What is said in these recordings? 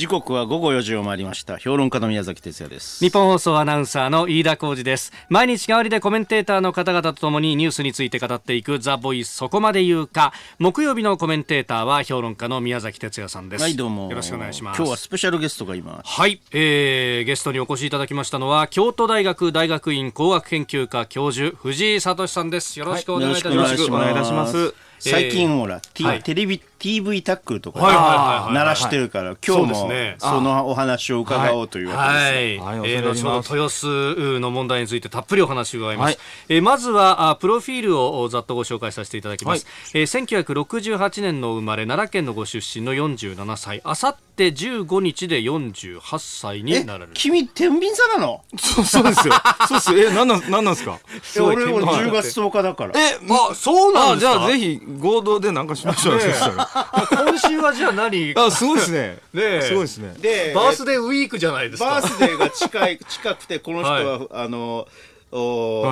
時刻は午後4時を回りました評論家の宮崎哲也です日本放送アナウンサーの飯田浩二です毎日代わりでコメンテーターの方々とともにニュースについて語っていくザボイスそこまで言うか木曜日のコメンテーターは評論家の宮崎哲也さんですはいどうもよろしくお願いします今日はスペシャルゲストがいますはい、えー、ゲストにお越しいただきましたのは京都大学大学院工学研究科教授藤井聡さんですよろしくお願いいたします、はい、よろしくお願いいたします最近ほら、えー、テレビ、TV タックルとか鳴らしてるから、今日もそのお話を伺おうというわけです、はいはい、えー、後ほど豊洲の問題についてたっぷりお話を伺います、はい、えー、まずはあプロフィールをざっとご紹介させていただきます、はい、えー、1968年の生まれ奈良県のご出身の47歳あさってして15日で48歳になられる君天秤座なのそうそうですよそうですえなんなんなんなんですか俺俺10月10日だからえあそうなんですかじゃあぜひ合同でなんかしましょう今週はじゃあ何あすごいですねねすごいですねでバースデーウィークじゃないですかバースデーが近い近くてこの人は、あの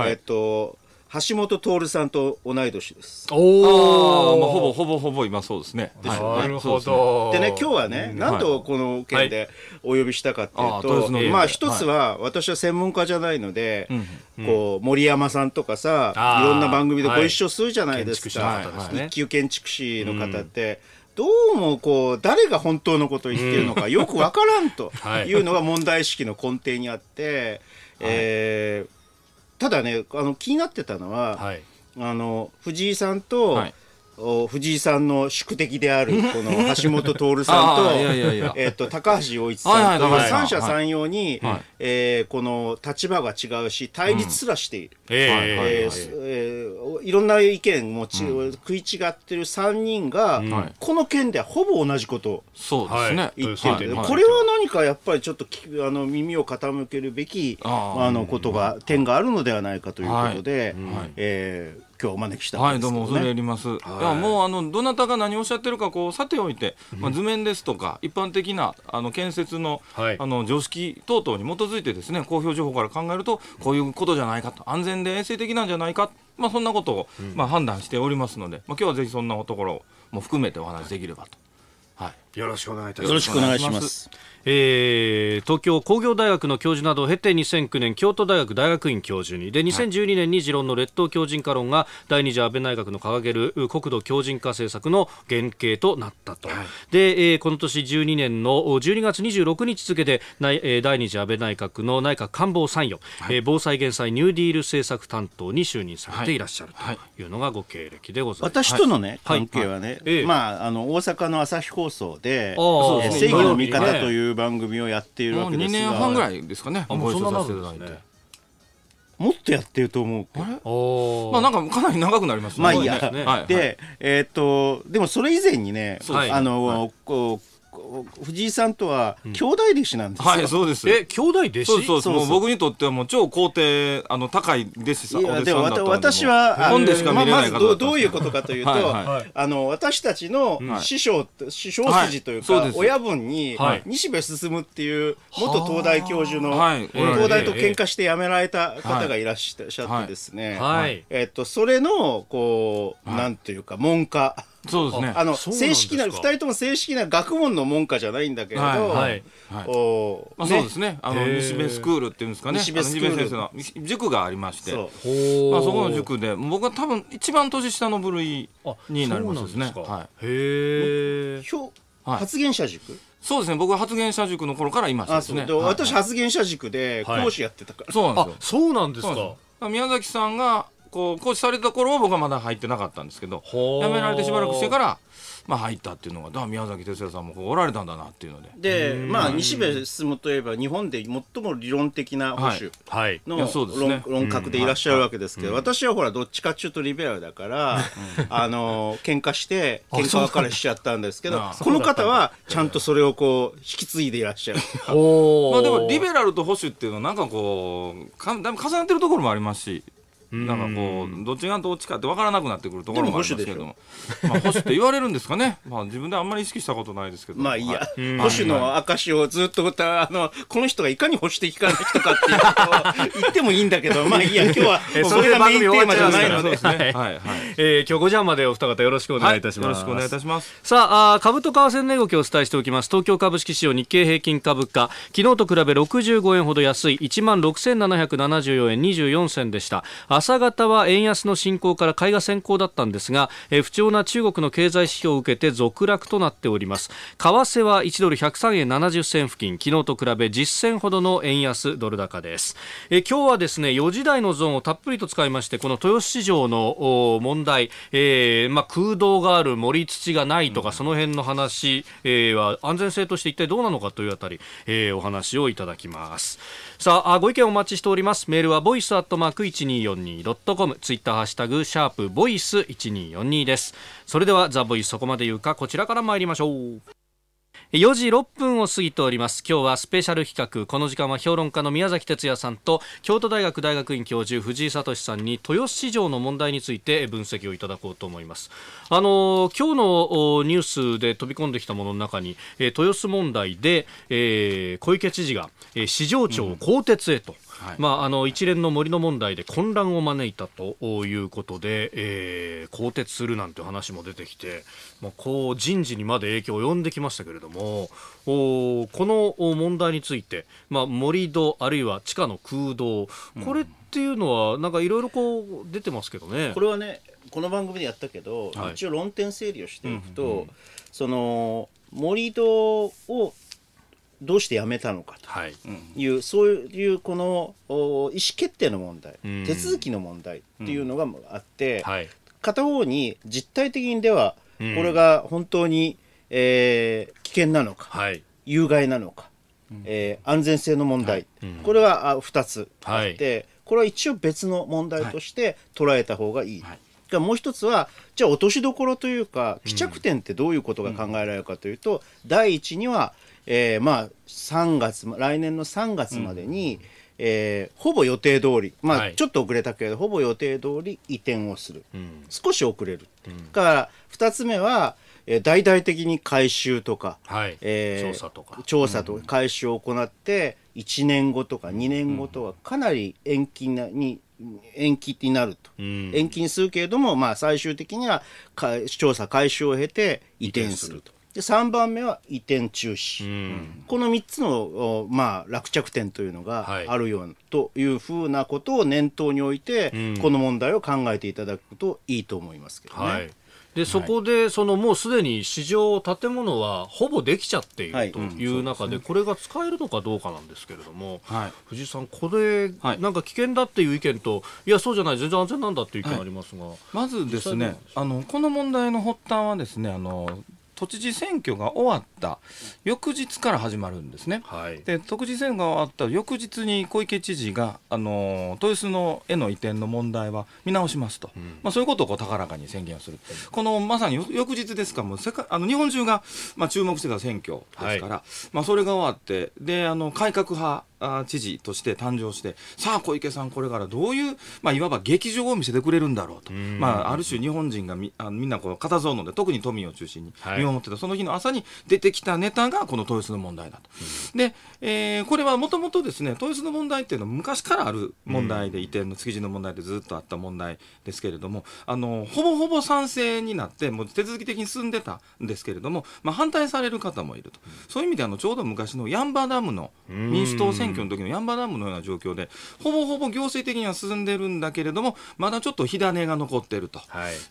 えっと橋本徹さんと同い年です。おお、まあ、ほぼほぼほぼ今そうですね。でしょうね。なるほど。でね、今日はね、なんとこの件でお呼びしたかっていうと、はい、まあ一つは私は専門家じゃないので、はい、こう森山さんとかさ、うん、いろんな番組でご一緒するじゃないですか。はいね、一級建築士の方って。うんどうもこう誰が本当のことを言ってるのかよくわからんと いうのが問題意識の根底にあって、えーただねあの気になってたのは、はい、あの藤井さんと、はい藤井さんの宿敵である この橋本徹さんとえっと高橋洋一さんと三者三様に、はい、えー、この立場が違うし対立すらしている、うん、えーえー、いろんな意見もち、うん、食い違ってる3人が、うん、この件ではほぼ同じことを言ってる、ねはい、これは何かやっぱりちょっとあの耳を傾けるべきあのことが点があるのではないかということで。はい、えー今日お招きした、ね、はいどうも恐れります、はい、いやもうあのどなたが何をおっしゃってるかこうさておいて、まあ、図面ですとか一般的なあの建設の,、あの常識等々に基づいてですね公表情報から考えるとこういうことじゃないかと安全で衛生的なんじゃないかまあ、そんなことを、まあ、判断しておりますので、まあ、今日はぜひそんなところも含めてお話できればと。はいよろしくお願いいたします。よろしくお願いします。えー、東京工業大学の教授などを経て2009年京都大学大学院教授にで2012年に持論の列島強靭化論が第2次安倍内閣の掲げる国土強靭化政策の原型となったと、はい、でえー、この年12年の12月26日付で第2次安倍内閣の内閣官房参与、はい、えー、防災・減災ニューディール政策担当に就任されていらっしゃるというのがご経歴でございます、はい、私とのね、ね関係はね、まあ、あの大阪の朝日放送で「正義の味方」という番組をやっているわけで2す年半ぐらいですかねもご一緒させていただいてもっとやってると思うあまあなんかかなり長くなりますねまあいいや、でえっとでもそれ以前にね、ねあの、こう藤井さんとは兄弟弟子なんですよ、うん、はいそうですえ兄弟弟子そうそう僕にとってはもう超高低あの高い弟子さんでも私は本でしか見れないまずどういうことかというとはい、あの私たちの師匠、はい、師匠筋というか、はい、親分に、西部進むっていう元東大教授の、東大と喧嘩して辞められた方がいらっしゃってですね、えっとそれのこう、なんというか門下。そうですねあの正式な2人とも正式な学問の門下じゃないんだけれど、はいはい、まあ、そうですねあの西部スクールっていうんですかね西部先生の塾がありましてそ,、まあ、そこの塾で僕は多分一番年下の部類になりますですねはい、へえ発言者塾、そうですね僕は発言者塾の頃からいましたすね私発言者塾で講師やってたから、そうなんですそうなんですか宮崎さんがこう、行使された頃は僕はまだ入ってなかったんですけど、辞められてしばらくしてから、まあ入ったっていうのが、だ宮崎哲也さんもおられたんだなっていうので。で、まあ西部進むといえば、日本で最も理論的な保守の論,、論客でいらっしゃるわけですけど、私はほら、どっちかっちゅうとリベラルだから、あの、喧嘩して、喧嘩別れしちゃったんですけど、この方はちゃんとそれをこう、引き継いでいらっしゃる。まあでも、リベラルと保守っていうのは、なんかこう、か重なってるところもありますし、なんかこうどっちがどっちかって分からなくなってくるところもありますけどまあ、保守って言われるんですかね、まあ、自分であんまり意識したことないですけどまあいいや、はい、保守の証をずっと歌あのこの人がいかに保守的かの人かっていうことを言ってもいいんだけどまあいいや 今日はそれがメインテーマじゃないので今日5時半までお二方よろしくお願いいたします、はい、よろしくお願いいたますさあ株と為替の値動きをお伝えしておきます東京株式市場日経平均株価昨日と比べ65円ほど安い1万6774円24銭でした朝方は円安の進行から買いが先行だったんですが、えー、不調な中国の経済指標を受けて続落となっております為替は1ドル103円70銭付近昨日と比べ10銭ほどの円安ドル高ですえ今日はですね4時台のゾーンをたっぷりと使いましてこの豊洲市場の問題、えー、まあ、空洞がある森土がないとかその辺の話、えー、は安全性として一体どうなのかというあたり、えー、お話をいただきます。さあご意見お待ちしておりますメールはボイスアットマーク 1242.com ツイッターハッシュタグシャープボイス1242ですそれではザボイスそこまで言うかこちらから参りましょう4時6分を過ぎております今日はスペシャル企画この時間は評論家の宮崎哲也さんと京都大学大学院教授藤井聡さんに豊洲市場の問題について分析をいただこうと思いますあの今日のニュースで飛び込んできたものの中に、豊洲問題で、小池知事が、市場長を更迭へと、うんはい、まあ、あの一連の森の問題で混乱を招いたということで、えー、更迭するなんて話も出てきて、まあ、こう人事にまで影響を及んできましたけれどもおこの問題について、まあ、盛り土あるいは地下の空洞これっていうのはなんかいろいろこう出てますけどね。うん、これはねこの番組でやったけど、はい、一応論点整理をしていくと、うんうんその盛り土をどうしてやめたのかという、はい、そういうこの意思決定の問題、うん、手続きの問題っていうのがあって、うんはい、片方に実態的にでは、これが本当に、えー、危険なのか、はい、有害なのか、えー、安全性の問題、これは2つあって、これは一応別の問題として捉えた方がいい。がもう一つはじゃあ落としどころというか帰着点ってどういうことが考えられるかというと、第一にはえー、まあ3月来年の3月までに、うん、えー、ほぼ予定通り、まあ、はい、ちょっと遅れたけれどほぼ予定通り移転をする、うん、少し遅れる、うん、から2つ目は、えー、大々的に改修とか、はい、えー、調査とか調査とか改修を行って、うん、1年後とか2年後とはかなり延期なに延期になると、うん、延期にするけれども、まあ、最終的には調査改修を経て移転するとで3番目は移転中止、うん、この3つの、まあ、落着点というのがあるよう、はい、というふうなことを念頭に置いて、うん、この問題を考えていただくといいと思いますけどね。はいでそこでそのもうすでに市場、建物はほぼできちゃっているという中でこれが使えるのかどうかなんですけれども、はい、藤井さん、これなんか危険だっていう意見といや、そうじゃない全然安全なんだっていう意見ありますが、はい、まずですねあのこの問題の発端はですねあの都知事選挙が終わった翌日から始まるんですね、はい、で都知事選挙が終わった翌日に小池知事が、あの豊洲のへの移転の問題は見直しますと、うん、まあ、そういうことをこう高らかに宣言をする、うん、このまさに翌日ですかもう世界あの日本中が、まあ、注目してた選挙ですから、はい、まあ、それが終わってであの改革派知事として誕生してさあ小池さんこれからどういう、まあ、いわば劇場を見せてくれるんだろうと、まあ、ある種日本人がみあみんなこう片蔵ので特に都民を中心に見守ってた、はい、その日の朝に出てきたネタがこの豊洲の問題だと、うん、でえー、これはもともとですね豊洲の問題っていうのは昔からある問題で移転の築地の問題でずっとあった問題ですけれどもあのほぼほぼ賛成になってもう手続き的に進んでたんですけれども、まあ、反対される方もいると、そういう意味であのちょうど昔のヤンバーダムの民主党選選挙の時のヤンバダムのような状況で、ほぼほぼ行政的には進んでるんだけれども、まだちょっと火種が残っていると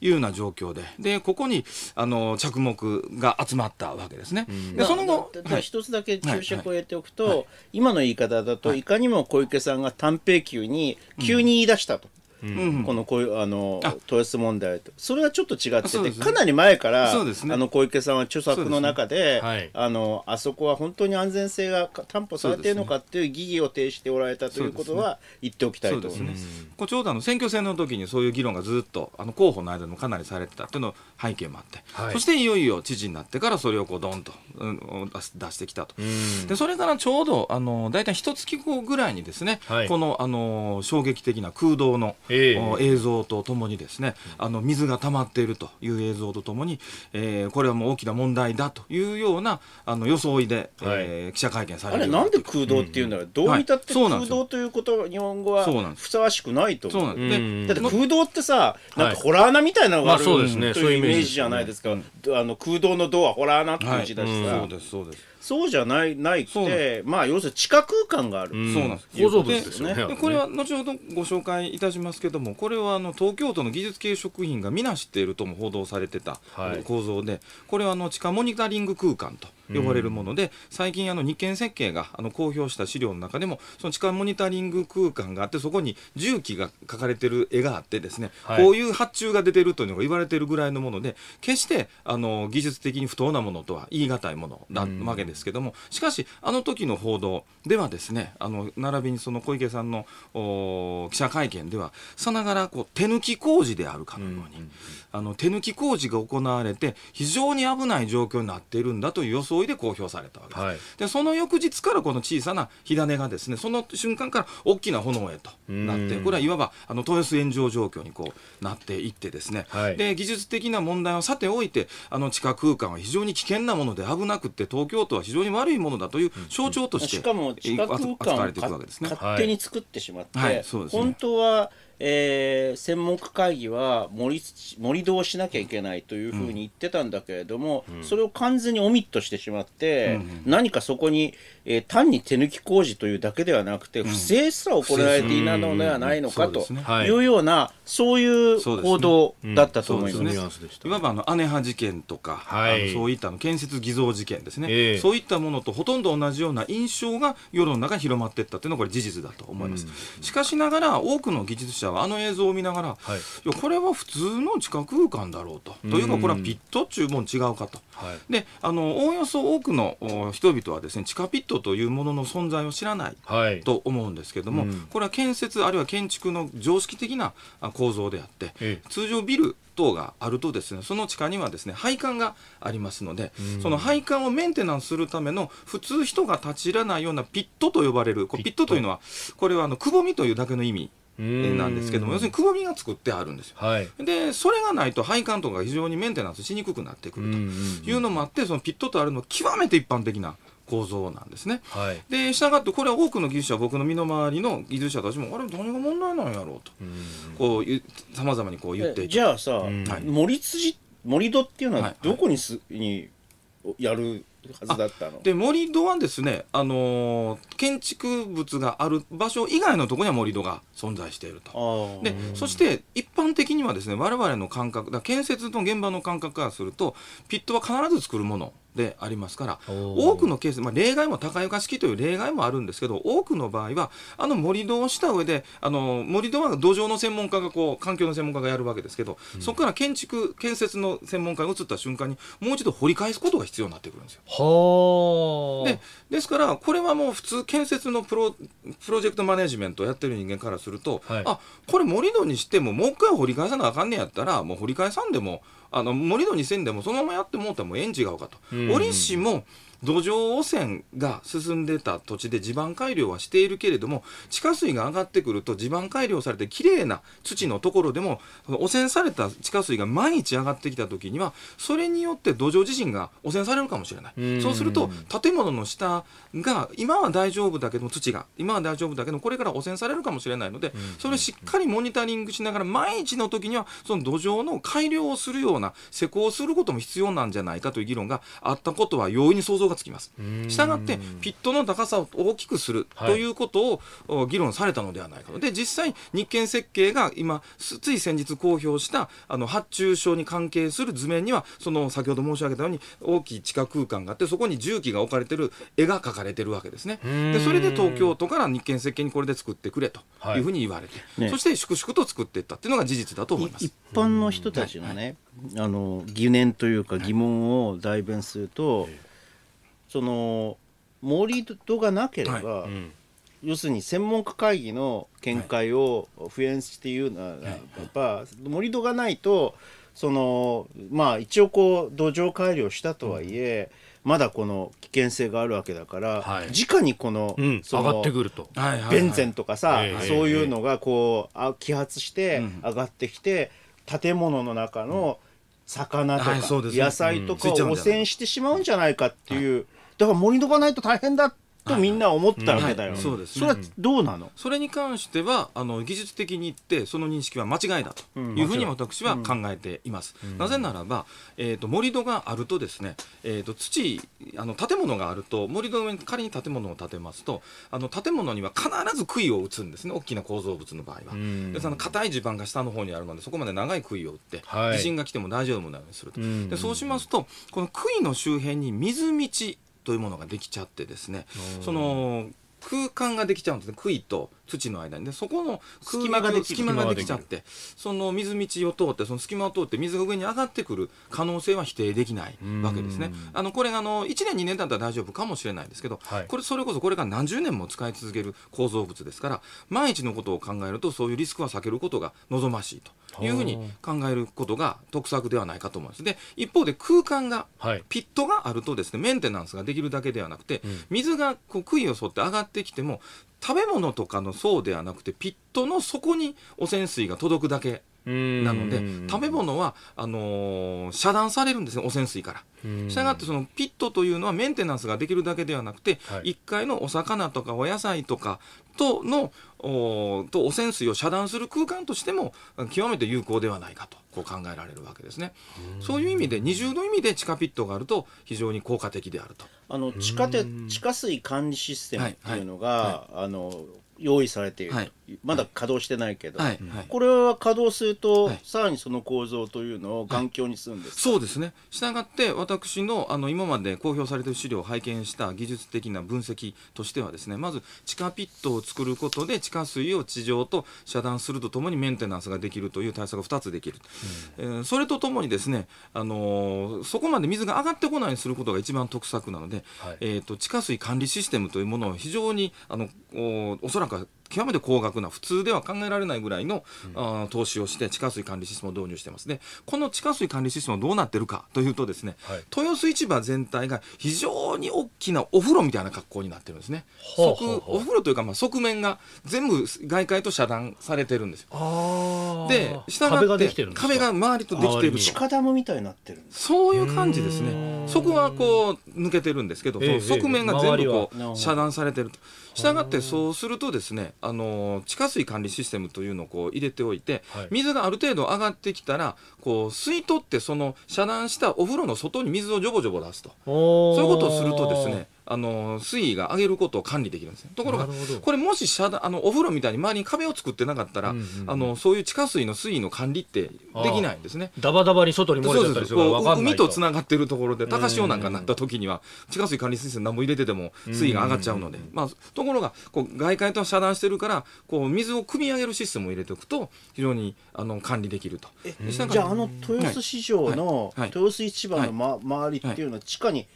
いうような状況で、でここにあの着目が集まったわけですね。でその後、一つだけ注釈を入れておくと、今の言い方だと、いかにも小池さんが短平級に急に言い出したと。このこうあの豊洲問題とそれはちょっと違ってて、かなり前から、小池さんは著作の中であのあそこは本当に安全性が担保されているのかっていう疑義を呈しておられたということは言っておきたいとですちょうどあの選挙戦の時にそういう議論がずっとあの候補の間でもかなりされてたというの背景もあって、そしていよいよ知事になってからそれをこうと、出してきたと。でそれからちょうどあの大体一月後ぐらいにですね、このあの衝撃的な空洞のえー、映像とともにですねあの水が溜まっているという映像とともに、えー、これはもう大きな問題だというようなあの装いで、はい、えー、記者会見されるあれなんで空洞っていうんだろう、うん、どう見たって空洞ということは日本語はふさわしくないと思ううだって空洞ってさなんかホラー穴みたいなのがある、はというイメージじゃないですか、まあすね、あの空洞のドアホラー穴っていうだしさ、はいうん、そうですそうですそうじゃないないってまあ要するに地下空間があるそうなんです構造物ですねでこれは後ほどご紹介いたしますけどもこれはあの東京都の技術系職員がみな知っているとも報道されてた構造で、これはあの地下モニタリング空間と呼ばれるもので、うん、最近、日建設計があの公表した資料の中でも、その地下モニタリング空間があって、そこに重機が描かれてる絵があって、ですね、はい、こういう発注が出てるというのが言われてるぐらいのもので、決してあの技術的に不当なものとは言い難いものなわけですけども、しかし、あの時の報道では、ですねあの並びにその小池さんの記者会見では、さながらこう手抜き工事であるかのように、あの手抜き工事が行われて、非常に危ない状況になっているんだという予想で公表されたわけです、はい、でその翌日からこの小さな火種がですねその瞬間から大きな炎へとなってこれはいわばあの豊洲炎上状況にこうなっていってですね、はい、で技術的な問題はさておいてあの地下空間は非常に危険なもので危なくて東京都は非常に悪いものだという象徴として、うんうん、しかも地下空間を、ね、勝手に作ってしまって、はい、本当はえー、専門家会議は盛り盛り土をしなきゃいけないというふうに言ってたんだけれども、うん、それを完全にオミットしてしまって、うん、何かそこにえー、単に手抜き工事というだけではなくて、不正すら行われていないのではないのかというような、そういう報道だったと思います。いわばあの姉派事件とか、はい、そういったの建設偽造事件ですね、えー、そういったものとほとんど同じような印象が世論の中に広まっていったというのはこれ事実だと思います、しかしながら多くの技術者はあの映像を見ながら、はい、いやこれは普通の地下空間だろうと、というかこれはピットっちゅうもん違うかとはい、であのおおよそ多くの人々はですね地下ピットというものの存在を知らないと思うんですけども、はいうん、これは建設あるいは建築の常識的な構造であって、ええ、通常ビル等があるとですねその地下にはですね配管がありますので、うん、その配管をメンテナンスするための普通人が立ち入らないようなピットと呼ばれるピットというのはこれはあのくぼみというだけの意味なんですけども要するにくぼみが作ってあるんですよ。はい、でそれがないと配管とかが非常にメンテナンスしにくくなってくるというのもあってそのピットとあるのは極めて一般的な。構造なんですね。はい、で、したがって、これは多くの技術者、僕の身の回りの技術者たちも、あれ、何が問題なんやろうと、こう、さまざまにこう言っていて。じゃあさ、はい、森筋、森戸っていうのは、どこにす、はい、にやるはずだったので盛り土はですね、あのー、建築物がある場所以外のところには盛り土が存在しているとでそして一般的にはですね我々の感覚だ建設の現場の感覚からするとピットは必ず作るものでありますから多くのケース、まあ、例外も高床式という例外もあるんですけど多くの場合はあの盛り土をした上であの盛り土は土壌の専門家がこう環境の専門家がやるわけですけど、うん、そこから建築建設の専門家が移った瞬間にもう一度掘り返すことが必要になってくるんですよ。でですからこれはもう普通建設のプロプロジェクトマネジメントをやってる人間からすると、はい、あこれ盛り土にしてももう一回掘り返さなあかんねやったらもう掘り返さんでもあの森戸に住んでもそのままやってもうてもええん違うかと、折しも土壌汚染が進んでた土地で地盤改良はしているけれども地下水が上がってくると地盤改良されてきれいな土のところでも汚染された地下水が毎日上がってきた時にはそれによって土壌自身が汚染されるかもしれないそうすると建物の下が今は大丈夫だけど土が今は大丈夫だけどこれから汚染されるかもしれないのでそれをしっかりモニタリングしながら毎日の時にはその土壌の改良をするような施工をすることも必要なんじゃないかという議論があったことは容易に想像像がつきます。したがって、ピットの高さを大きくするということを議論されたのではないかと。で、実際、日建設計が今、つい先日公表したあの発注書に関係する図面には、その先ほど申し上げたように大きい地下空間があって、そこに重機が置かれてる絵が描かれてるわけですね。で、それで東京都から日建設計にこれで作ってくれというふうに言われて、はいね、そして粛々と作っていったっていうのが事実だと思います。一般の人たちのね、はい、あの疑念というか疑問を代弁すると、はいその盛り土がなければ、はいうん、要するに専門家会議の見解を普遍して言うならば、盛り土がないとそのまあ一応こう土壌改良したとはいえ、うん、まだこの危険性があるわけだから、はい、直にこのうん、の上がってくると、ベンゼンとかさ、はいはいはい、そういうのがこう揮発して上がってきて、建物の中の魚とか、野菜とかを汚染してしまうんじゃないかっていう。だから盛り土かないと大変だとみんな思ったわけだよ、そうです、れはどうなの、それに関してはあの技術的に言ってその認識は間違いだというふうに私は考えています、うんうん、なぜならば、えーと、盛り土があるとですね、えーと、土あの建物があると盛り土の上に仮に建物を建てますとあの建物には必ず杭を打つんですね大きな構造物の場合は、うん、でその硬い地盤が下の方にあるのでそこまで長い杭を打って、はい、地震が来ても大丈夫なようにすると、でそうしますとこの杭の周辺に水道というものができちゃってですねその空間ができちゃうんですね杭と土の間にでそこの隙間ができ隙間ができちゃってその水道を通ってその隙間を通って水が上に上がってくる可能性は否定できないわけですね。あのこれがあの1年2年だったら大丈夫かもしれないですけど、はい、これそれこそこれから何十年も使い続ける構造物ですから万一のことを考えるとそういうリスクは避けることが望ましいというふうに考えることが得策ではないかと思います。で一方で空間が、はい、ピットがあるとですねメンテナンスができるだけではなくて、うん、水がこう杭を沿って上がってきても食べ物とかの層ではなくてピットの底に汚染水が届くだけなので食べ物はあのー、遮断されるんですね汚染水から。したがってそのピットというのはメンテナンスができるだけではなくて、はい、1階のお魚とかお野菜とかとのおと汚染水を遮断する空間としても極めて有効ではないかとこう考えられるわけですね。そういう意味で二重の意味で地下ピットがあると非常に効果的であると。あの地下て地下水管理システムっていうのが、はいはい、あの用意されている、はい、まだ稼働してないけど、はいはい、これは稼働すると、はい、さらにその構造というのを頑強にするんです、そうですねしたがって私のあの今まで公表されている資料を拝見した技術的な分析としてはですねまず地下ピットを作ることで地下水を地上と遮断するとともにメンテナンスができるという対策が2つできる、うん、えー、それとともにですね、あのー、そこまで水が上がってこないようにすることが一番得策なので、はい、えーと地下水管理システムというものを非常にあのおおそらく極めて高額な普通では考えられないぐらいの、うん、投資をして地下水管理システムを導入してますねこの地下水管理システムはどうなってるかというとですね、はい、豊洲市場全体が非常に大きなお風呂みたいな格好になってるんですねほお風呂というかまあ側面が全部外界と遮断されてるんですよで下がって壁が周りとできてる地下ダみたいになってるそういう感じですねそこはこう抜けてるんですけど、えー、側面が全部こう遮断されてると。えーえーしたがってそうするとですねあの地下水管理システムというのをこう入れておいて、はい、水がある程度上がってきたらこう吸い取ってその遮断したお風呂の外に水をジョボジョボ出すとそういうことをするとですねあの水位が上げることを管理できるんですねところがこれもし遮断あのお風呂みたいに周りに壁を作ってなかったら、うんうんあのそういう地下水の水位の管理ってできないんですねダバダバに外に漏れちゃったりするから海とつながってるところで高潮なんかになった時には地下水管理水栓何も入れてても水位が上がっちゃうので、まあ、ところがこう外界と遮断してるからこう水を汲み上げるシステムを入れておくと非常にあの管理できると。えじゃああの豊洲市場の、はいはいはい、豊洲市場の、ま、周りっていうのは地下に、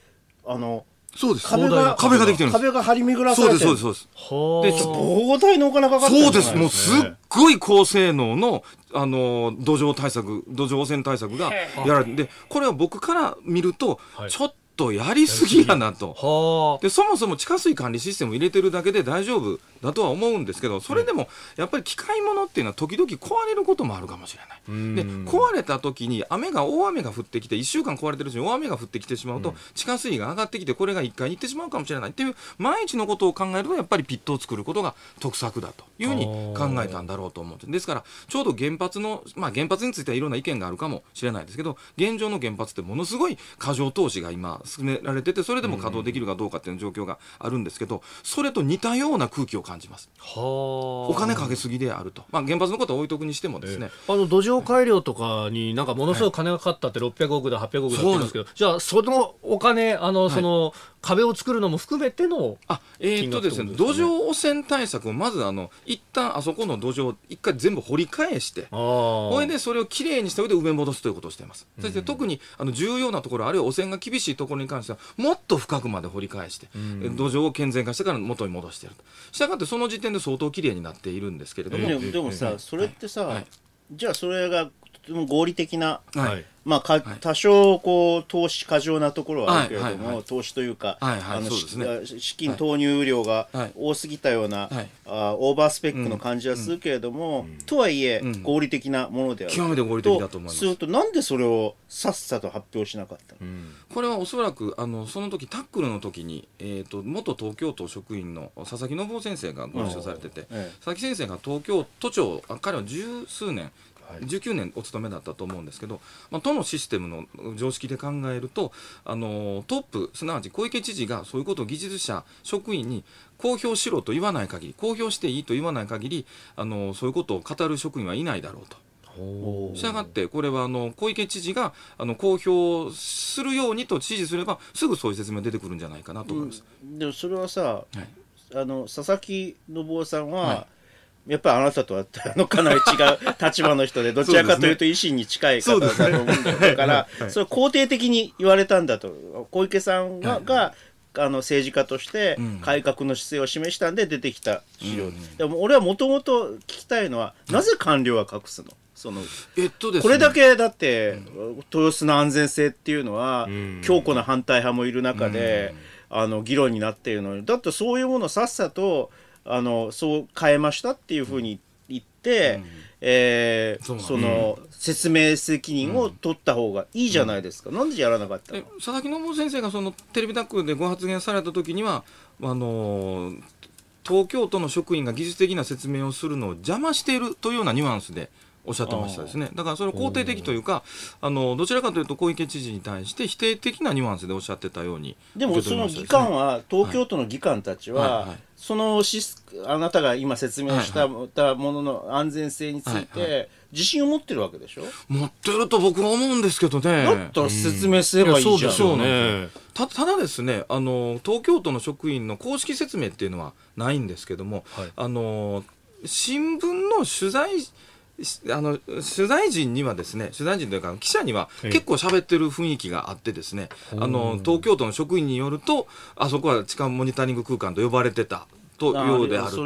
あのそうです。壁が、壁ができてるんです。壁が張り巡らされてる。そうです、そうです、そうです。で、膨大なお金がかかってる、そうです。もうすっごい高性能の、あの、土壌対策、土壌汚染対策がやられて、で、これは僕から見ると、はい、ちょっとやりすぎやなとでそもそも地下水管理システム入れてるだけで大丈夫だとは思うんですけどそれでもやっぱり機械ものっていうのは時々壊れることもあるかもしれないで壊れた時に雨が大雨が降ってきて1週間壊れてるうちに大雨が降ってきてしまうと、地下水が上がってきてこれが1階に行ってしまうかもしれないっていう毎日のことを考えるとやっぱりピットを作ることが得策だというふうに考えたんだろうと思ってですからちょうど原発の、まあ、原発についてはいろんな意見があるかもしれないですけど現状の原発ってものすごい過剰投資が今進められててそれでも稼働できるかどうかっていう状況があるんですけどそれと似たような空気を感じますはお金かけすぎであると、まあ、原発のことは置いとくにしてもですね、えー、あの土壌改良とかになんかものすごい金がかかったって600億だ800億だって言うんですけど、じゃあそのお金あの、その、はい壁を作るのも含めてのあ、えー、っとですね、土壌汚染対策をまずあの一旦あそこの土壌一回全部掘り返してこれでそれをきれいにした上で埋め戻すということをしていますそして特にあの重要なところあるいは汚染が厳しいとここに関してはもっと深くまで掘り返して、うん、土壌を健全化してから元に戻しているとしたがってその時点で相当きれいになっているんですけれども、えー、でもさ、えー、それってさ、はい、じゃあそれが合理的な、はい、まあ、か多少こう投資過剰なところはあるけれども、投資というか、はいあの資金投入量が多すぎたような、あオーバースペックの感じはするけれども、とはいえ、合理的なものである極めて合理的だと思いますするとなんでそれをさっさと発表しなかったこれはおそらくあのその時タックルの時に、えー、と元東京都職員の佐々木信夫先生がご一緒されてて、佐々木先生が東京都庁彼は十数年19年お勤めだったと思うんですけど、まあ、都のシステムの常識で考えるとあのトップすなわち小池知事がそういうことを技術者職員に公表しろと言わない限り公表していいと言わない限りあのそういうことを語る職員はいないだろうと。したがってこれはあの小池知事があの公表するようにと指示すればすぐそういう説明出てくるんじゃないかなと思います、うん、でもそれはさ、はい、あの佐々木信夫さんは、はいやっぱりあなたとはあのかなり違う立場の人でどちらかというと維新に近い方だと思うんだから それ肯定的に言われたんだと小池さんががあの政治家として改革の姿勢を示したんで出てきた資料、うん、でも俺はもともと聞きたいのはなぜ官僚は隠すのそのえっとです、ね、これだけだって、豊洲の安全性っていうのは、強固な反対派もいる中で、あの議論になっているのにだってそういうものさっさとあのそう変えましたっていうふうに言って、うん、えー、そ、の説明責任を取った方がいいじゃないですか、うん、なんでやらなかったの佐々木信先生がそのテレビタックでご発言された時にはあの東京都の職員が技術的な説明をするのを邪魔しているというようなニュアンスでおっしゃってましたですね。だからそれ肯定的というか、あのどちらかというと小池知事に対して否定的なニュアンスでおっしゃってたように、でもその議官は、東京都の議官たちは、はいはいはいそのシスあなたが今説明した,、ものの安全性について、自信を持ってるわけでしょ持ってると僕は思うんですけどねだったら説明すればいいじゃん、うん、そううねたただですねあの東京都の職員の公式説明っていうのはないんですけども、はい、あの新聞の取材あの取材陣にはですね取材陣というか記者には結構喋ってる雰囲気があってですね、あの東京都の職員によるとあそこは地下モニタリング空間と呼ばれてたとようであるとそ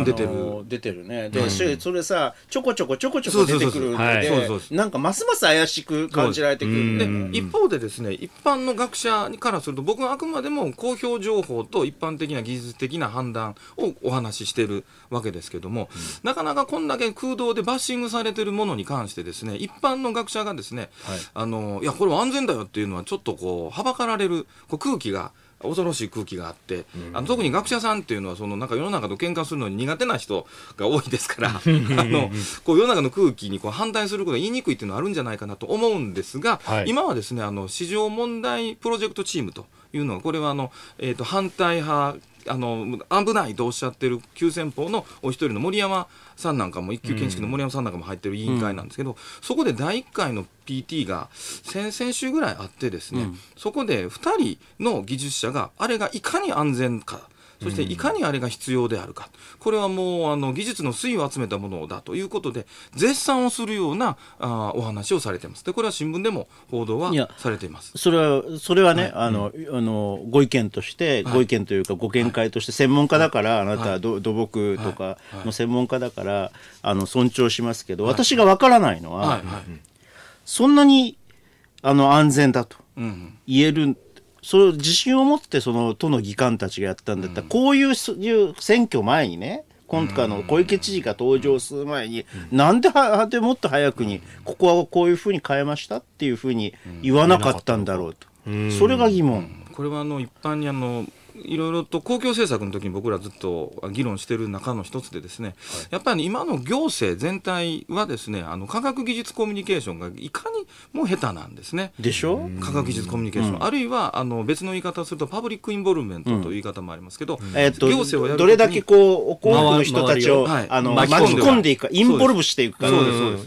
れ出てる出てるねで、それさちょこちょこちょこちょこ出てくるのでなんかますます怪しく感じられてくるで一方でですね一般の学者からすると僕はあくまでも公表情報と一般的な技術的な判断をお話ししてるわけですけども、なかなかこんだけ空洞でバッシングされてるものに関してですね一般の学者がですね、い、あのいやこれは安全だよっていうのはちょっとこうはばかられるこう空気が。恐ろしい空気があって、あの特に学者さんっていうのはそのなんか世の中と喧嘩するのに苦手な人が多いですから あのこう世の中の空気にこう反対することが言いにくいっていうのはあるんじゃないかなと思うんですが、はい、今はですねあの市場問題プロジェクトチームというのはこれはあの、えーと反対派あの危ないおっしちゃってる急先鋒のお一人の森山さんなんかも一級建築の森山さんなんかも入ってる委員会なんですけど、うん、そこで第1回の PT が先々週ぐらいあってですね、うん、そこで2人の技術者があれがいかに安全かそしていかにあれが必要であるか、これはもうあの技術の粋を集めたものだということで、絶賛をするようなあお話をされてます。で、これは新聞でも報道はされています。それは、それはね、はい、あの、うん、あの、ご意見として、ご意見というか、ご見解として、専門家だから、あなた、土木とかの専門家だから、あの、尊重しますけど、私がわからないのは、そんなに、あの、安全だと言えるそれ自信を持ってその都の議官たちがやったんだったら、こういう選挙前にね今回の小池知事が登場する前に、うん、なんではでもっと早くに、ここはこういうふうに変えましたっていうふうに言わなかったんだろうと、うん、それが疑問。これはあの一般にあのいろいろと公共政策の時に僕らずっと議論している中の一つでですね、はい、やっぱり今の行政全体はですねあの科学技術コミュニケーションがいかにも下手なんですね。でしょ科学技術コミュニケーション、うん、あるいはあの別の言い方をするとパブリックインボルメントという言い方もありますけど、うん、えー、と行政どれだけこう多くの人たちを、はい、あの巻き込んでいくかインボルブしていくか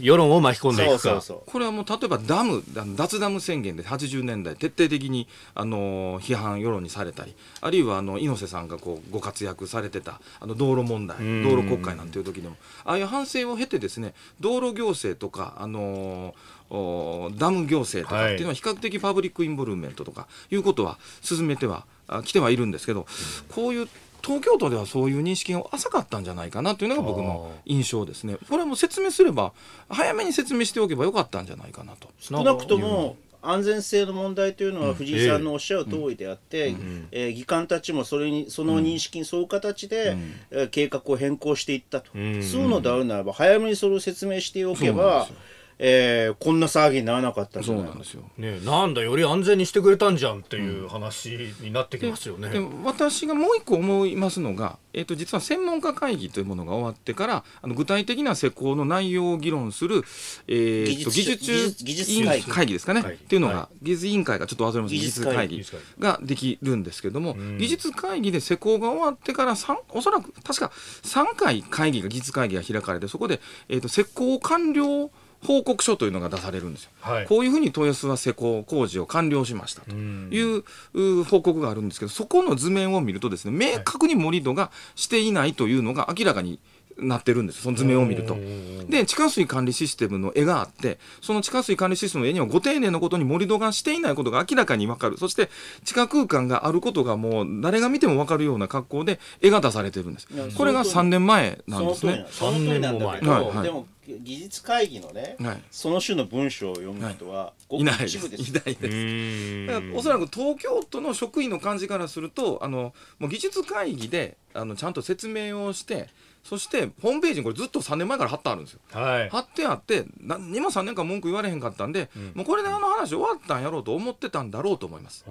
世論を巻き込んでいくかこれはもう例えばダム脱ダム宣言で80年代徹底的にあの批判世論にされたりあるいはるいはあの猪瀬さんがこうご活躍されてたあの道路問題、道路国会なんていう時でも、ああいう反省を経てですね道路行政とか、あのー、ダム行政とかっていうのは比較的パブリックインボルメントとかいうことは進めては来てはいるんですけど、こういう東京都ではそういう認識が浅かったんじゃないかなというのが僕の印象ですね、これはもう説明すれば、早めに説明しておけばよかったんじゃないかなと。少なくとも安全性の問題というのは藤井さんのおっしゃる通りであって、え議官たちもそれにその認識にそういう形で、え計画を変更していったと、そういうのであるならば早めにそれを説明しておけば。えー、こんな騒ぎにならなかったんじゃないなんですよ、ね、なんだより安全にしてくれたんじゃんっていう話になってきますよね、うん、私がもう一個思いますのが、えーと、実は専門家会議というものが終わってからあの具体的な施工の内容を議論する、えーと、技術委員会議ですかねっていうのが、はい、技術委員会がちょっと忘れました技術会議ができるんですけども、うん、技術会議で施工が終わってからおそらく確か3回会議が技術会議が開かれてそこで、えーと、と施工完了報告書というのが出されるんですよ、はい、こういうふうに豊洲は施工工事を完了しましたという報告があるんですけどそこの図面を見るとですね明確に盛り土がしていないというのが明らかになってるんですその図面を見ると。で地下水管理システムの絵があってその地下水管理システムの絵にはご丁寧なことに盛り土がしていないことが明らかに分かるそして地下空間があることがもう誰が見ても分かるような格好で絵が出されてるんですこれが3年前なんですね。3年も前、はいはい、でも技術会議のね、はい、その種の文章を読む人は、ごく一部です。いないです。おそらく東京都の職員の感じからすると、あのもう技術会議であのちゃんと説明をしてそしてホームページにこれずっと3年前から貼ってあるんですよ、はい、貼ってあって何も3年間文句言われへんかったんで、うん、もうこれであの話終わったんやろうと思ってたんだろうと思います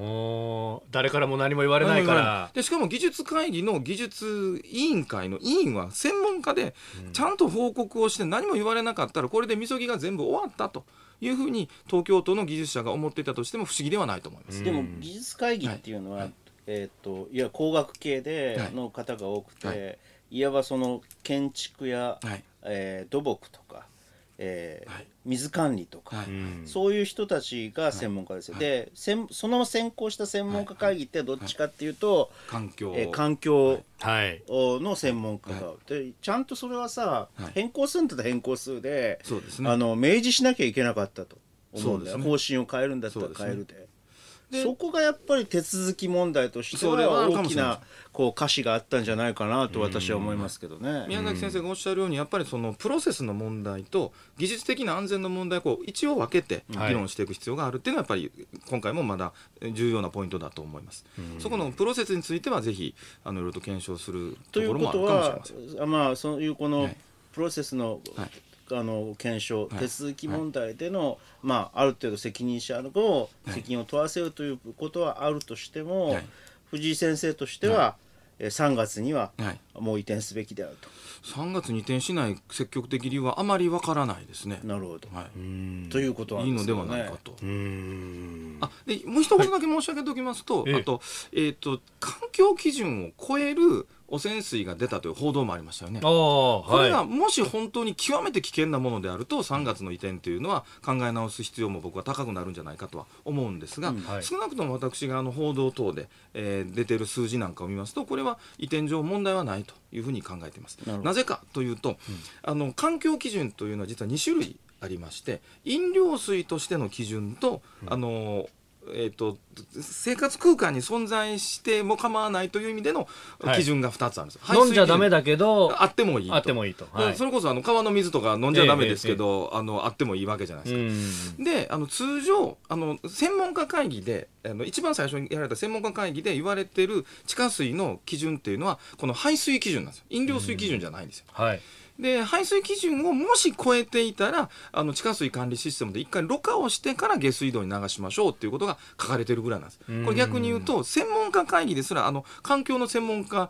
誰からも何も言われないからでしかも技術会議の技術委員会の委員は専門家でちゃんと報告をして何も言われなかったらこれでみそぎが全部終わったと。いうふうに東京都の技術者が思っていたとしても不思議ではないと思いますでも技術会議っていうのは、はいえっ、ー、といや工学系での方が多くて、はい、いわばその建築や、はい、えー、土木とか、えー、はい、水管理とか、はい、そういう人たちが専門家ですよ、はい、でその先行した専門家会議ってどっちかっていうと、環境、えー、環境の専門家が、でちゃんとそれはさ、変更するんだったら変更数でそうです、ね、あの明示しなきゃいけなかったと思うんだよ、ね、方針を変えるんだったら変えるで。そこがやっぱり手続き問題としては大きなこう歌詞があったんじゃないかなと私は思いますけどね、宮崎先生がおっしゃるようにやっぱりそのプロセスの問題と技術的な安全の問題を一応分けて議論していく必要があるっていうのはやっぱり今回もまだ重要なポイントだと思います、うん、そこのプロセスについてはぜひいろいろと検証するところもあるかもしれません。ということはまあそういうこの、プロセスのあの検証、手続き問題での、はい、まあ、ある程度責任者を責任を問わせるということはあるとしても、はい、藤井先生としては、はい3月にはもう移転すべきであると、はい、3月に移転しない積極的理由はあまりわからないですね。なるほど、はい、ということは、ね、いいのではないかと。あでもう一言だけ申し上げておきますと、はい、あと,、えーと環境基準を超える汚染水が出たという報道もありましたよね。これがもし本当に極めて危険なものであると3月の移転というのは考え直す必要も僕は高くなるんじゃないかとは思うんですが、うんはい、少なくとも私があの報道等で、えー、出てる数字なんかを見ますとこれは移転上問題はないというふうに考えています。なぜかというと、うん、あの環境基準というのは実は2種類ありまして飲料水としての基準と、うん、あのえーと、生活空間に存在しても構わないという意味での基準が2つあるんです、はい、飲んじゃだめだけどあってもいいあってもいいと、はい、それこそあの川の水とか飲んじゃだめですけど、えー、あのあってもいいわけじゃないですか。であの通常あの専門家会議であの一番最初にやられた専門家会議で言われてる地下水の基準っていうのはこの排水基準なんですよ飲料水基準じゃないんですよ。はいで排水基準をもし超えていたらあの地下水管理システムで一回ろ過をしてから下水道に流しましょうっていうことが書かれてるぐらいなんです。これ逆に言うと専門家会議ですらあの環境の専門家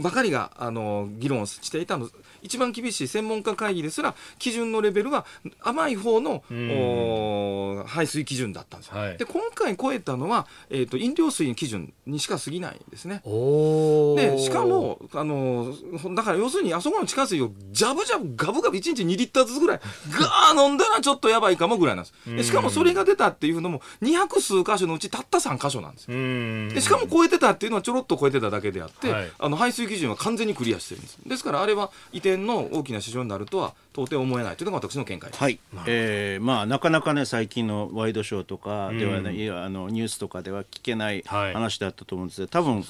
ばかりがあの議論していたの一番厳しい専門家会議ですら基準のレベルは甘い方のお排水基準だったんですはい、で今回超えたのは、えーと、飲料水の基準にしか過ぎないんですね。でしかもあのだから要するにあそこの地下水をジャブジャブガブガブ1日2リッターずつぐらいガー飲んだらちょっとやばいかもぐらいなんですでしかもそれが出たっていうのも200数箇所のうちたった3箇所なんですよでしかも超えてたっていうのはちょろっと超えてただけであって、はい、あの排水基準は完全にクリアしてるんですですからあれは移転の大きな支障になるとは到底思えないというのが私の見解はい、えー、まあなかなかね最近のワイドショーとかではね、いあのニュースとかでは聞けない話だったと思うんですが、多分、ね、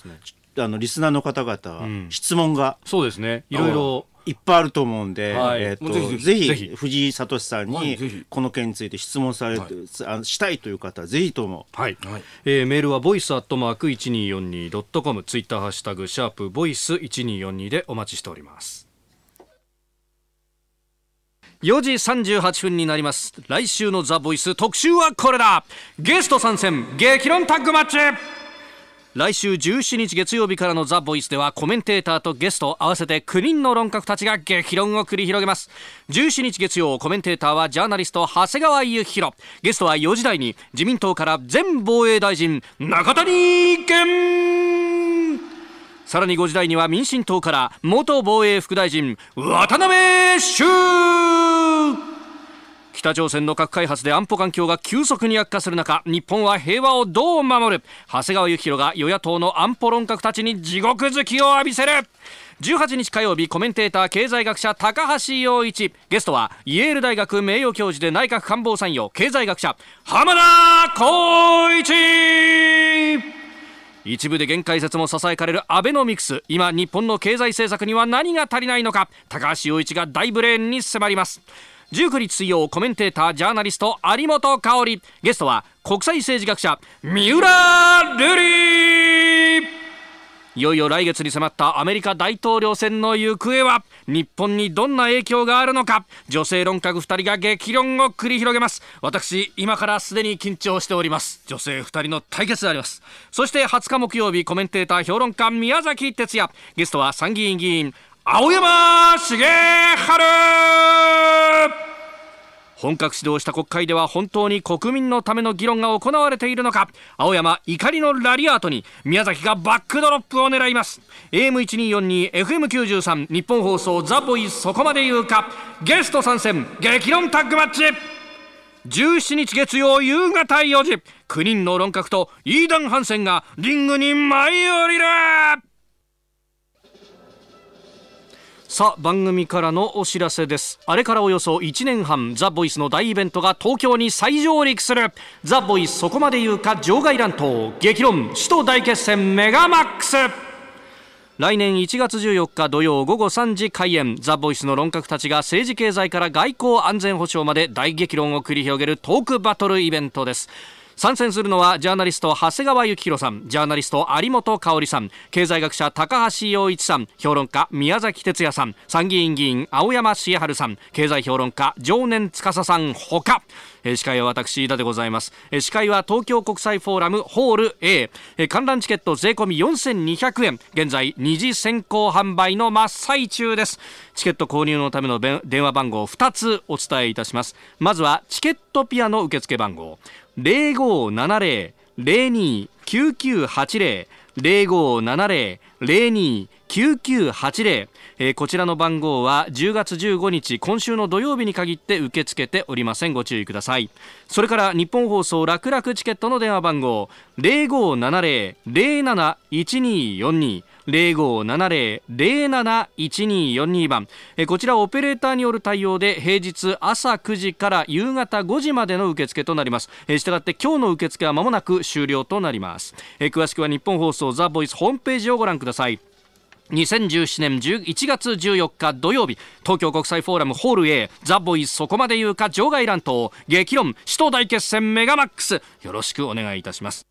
あのリスナーの方々は質問が、うん、そうですねいろいろいっぱいあると思うんで、はい、えっ、ー、とぜひ藤井聡さんにこの件について質問されて、はい、したいという方ぜひとも、はいはい、えー、メールはボイスアットマーク 1242.com ツイッターハッシュタグシャープボイス1242でお待ちしております4時38分になります来週のザ・ボイス特集はこれだゲスト参戦激論タッグマッチ来週17日月曜日からのザ・ボイスではコメンテーターとゲスト合わせて9人の論客たちが激論を繰り広げます17日月曜コメンテーターはジャーナリスト長谷川幸宏ゲストは4時台に自民党から前防衛大臣中谷健さらに5時台には民進党から元防衛副大臣渡辺修北朝鮮の核開発で安保環境が急速に悪化する中日本は平和をどう守る長谷川幸宏が与野党の安保論客たちに地獄好きを浴びせる18日火曜日コメンテーター経済学者高橋洋一ゲストはイェール大学名誉教授で内閣官房参与経済学者浜田浩一一部で限界説もささやかれるアベノミクス今日本の経済政策には何が足りないのか高橋洋一が大ブレーンに迫ります19日水曜コメンテータージャーナリスト有本香里ゲストは国際政治学者三浦瑠麗いよいよ来月に迫ったアメリカ大統領選の行方は日本にどんな影響があるのか女性論客2人が激論を繰り広げます私今からすでに緊張しております女性2人の対決でありますそして20日木曜日コメンテーター評論家宮崎哲也ゲストは参議院議員青山茂春本格始動した国会では本当に国民のための議論が行われているのか青山怒りのラリアートに宮崎がバックドロップを狙います AM1242 FM93 日本放送ザボイそこまで言うかゲスト参戦激論タッグマッチ17日月曜夕方4時9人の論客とイーダン・ハンセンがリングに舞い降りるさあ番組からのお知らせですあれからおよそ1年半ザ・ボイスの大イベントが東京に再上陸するザ・ボイスそこまで言うか場外乱闘激論首都大決戦メガマックス来年1月14日土曜午後3時開演ザ・ボイスの論客たちが政治経済から外交安全保障まで大激論を繰り広げるトークバトルイベントです参戦するのはジャーナリスト長谷川幸宏さんジャーナリスト有本香里さん経済学者高橋洋一さん評論家宮崎哲也さん参議院議員青山茂春さん経済評論家常年司さんほか司会は私飯田でございます司会は東京国際フォーラムホール A 観覧チケット税込4200円現在二次先行販売の真っ最中ですチケット購入のための電話番号2つお伝えいたしますまずはチケットピアノ受付番号0570-029980 0570-029980、こちらの番号は10月15日今週の土曜日に限って受け付けておりませんご注意くださいそれから日本放送楽々チケットの電話番号0570-071242 0 5番、こちらオペレーターによる対応で平日朝9時から夕方5時までの受付となります、えしたがって今日の受付は間もなく終了となります、え詳しくは日本放送ザ・ボイスホームページをご覧ください2017年1月14日土曜日東京国際フォーラムホール A ザ・ボイスそこまで言うか場外乱闘激論首都大決戦メガマックスよろしくお願いいたします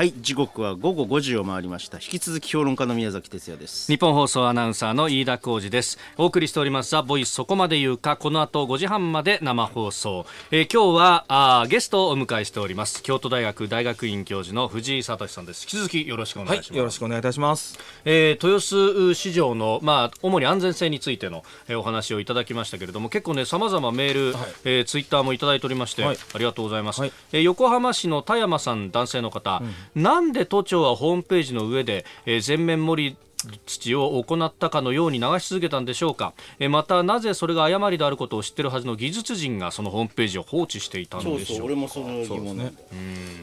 はい時刻は午後5時を回りました引き続き評論家の宮崎哲也です日本放送アナウンサーの飯田浩司ですお送りしておりますザ・ボイスそこまで言うかこの後5時半まで生放送、えー、今日はあゲストをお迎えしております京都大学大学院教授の藤井聡さんです引き続きよろしくお願いします、はい、よろしくお願いいたします、えー、豊洲市場のまあ主に安全性についての、えー、お話をいただきましたけれども結構ねさまざまメール、はい、えー、ツイッターもいただいておりまして、はい、ありがとうございます、はい、えー、横浜市の田山さん男性の方、うんなんで都庁はホームページの上で、えー、全面盛り土を行ったかのように流し続けたんでしょうかまたなぜそれが誤りであることを知ってるはずの技術陣がそのホームページを放置していたんでしょうか俺もその疑問ね、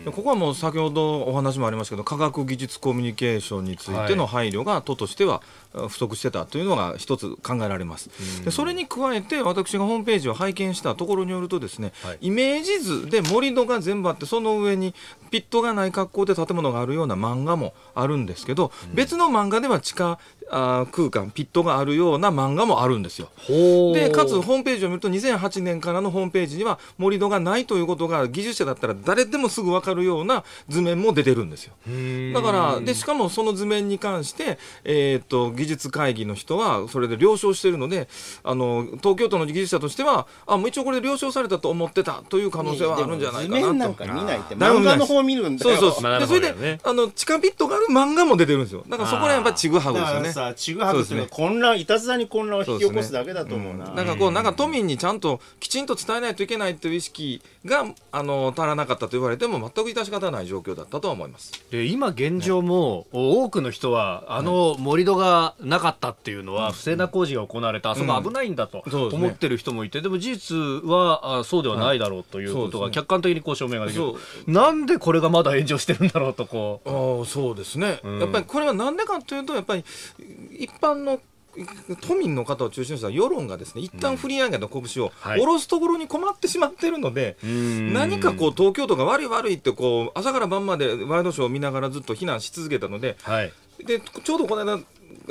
ここはもう先ほどお話もありましたけど科学技術コミュニケーションについての配慮が都としては不足してたというのが一つ考えられます、でそれに加えて私がホームページを拝見したところによるとですね、はい、イメージ図で盛り土が全部あってその上にピットがない格好で建物があるような漫画もあるんですけど、別の漫画では価値あ空間ピットがあるような漫画もあるんですよでかつホームページを見ると2008年からのホームページには盛り土がないということが技術者だったら誰でもすぐ分かるような図面も出てるんですよだからでしかもその図面に関して、えーと、と技術会議の人はそれで了承しているのであの東京都の技術者としてはあもう一応これ了承されたと思ってたという可能性はあるんじゃないかなと、ね、図面なんか見ないって漫画の方見るんだよそうそう、でそれであの地下ピットがある漫画も出てるんですよだからそこら辺やっぱちぐはぐですよねさちぐはぐする混乱いたずらに混乱を引き起こすだけだと思うな、ねうん、なんかこうなんか都民にちゃんときちんと伝えないといけないという意識があの足らなかったと言われても全く致し方ない状況だったと思いますで今現状も、ね、多くの人はあの盛り土がなかったっていうのは、不正な工事が行われた、うん、あそこ危ないんだと思ってる人もいて、でも事実はあそうではないだろうということが客観的にこう証明ができる、なんでこれがまだ炎上してるんだろうとこうあそうですね、うん、やっぱりこれはなんでかというとやっぱり一般の都民の方を中心とした世論がですね一旦振り上げた拳を下ろすところに困ってしまっているので、うん、何かこう東京都が悪い悪いってこう朝から晩までワイドショーを見ながらずっと非難し続けたので、はい、でちょうどこの間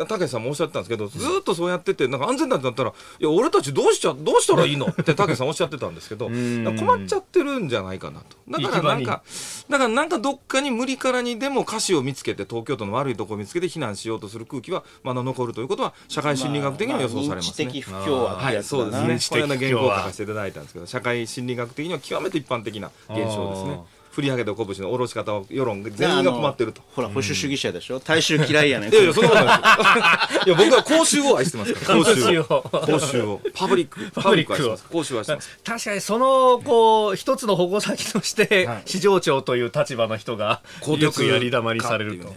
たけしさんもおっしゃってたんですけどずっとそうやっててなんか安全なだったらいや俺たちどうしちゃどうしたらいいのってたけしさんおっしゃってたんですけど 困っちゃってるんじゃないかなとだからなんかだからなんかどっかに無理からにでも歌詞を見つけて東京都の悪いとこを見つけて避難しようとする空気はまだ残るということは社会心理学的には予想されます、ね、まあまあ、不況ははいそうですねこのよな原稿を書かせていただいたんですけど社会心理学的には極めて一般的な現象ですね。振り上げた拳の下ろし方を世論全員が困ってるとほら保守主義者でしょ、うん、大衆嫌いやねんいやいやそんなことないですよいや僕は公衆を愛してますから 公衆を公衆を パブリック パブリックを愛します公衆を愛してます確かにそのこう一つの矛先として、はい、市場長という立場の人がよくやりだまりされると、